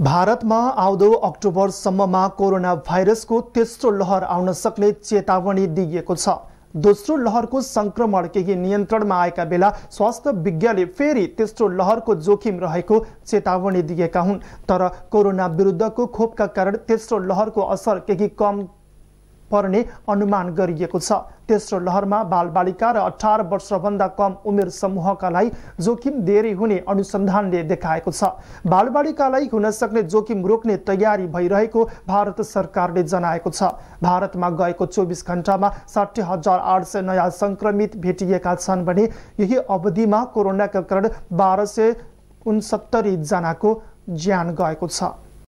भारतमा आउँदो अक्टोबरसम्ममा कोरोना भाइरसको तेस्रो लहर आउन सक्ने चेतावनी दिइएको छ दोस्रो लहरको सङ्क्रमण केही नियन्त्रणमा आएका बेला स्वास्थ्य विज्ञले फेरि तेस्रो लहरको जोखिम रहेको चेतावनी दिएका हुन् तर कोरोना विरुद्धको खोपका कारण तेस्रो लहरको असर केही कम पर्ने अनुमान गरिएको छ तेस्रो लहरमा बालबालिका र अठार वर्षभन्दा कम उमेर समूहकालाई जोखिम धेरै हुने अनुसन्धानले देखाएको छ बालबालिकालाई हुन सक्ने जोखिम रोक्ने तयारी भइरहेको भारत सरकारले जनाएको छ भारतमा गएको चौबिस घन्टामा साठी हजार आठ सय नयाँ सङ्क्रमित भेटिएका छन् भने यही अवधिमा कोरोनाका कारण बाह्र सय उनसत्तरी जनाको ज्यान गएको छ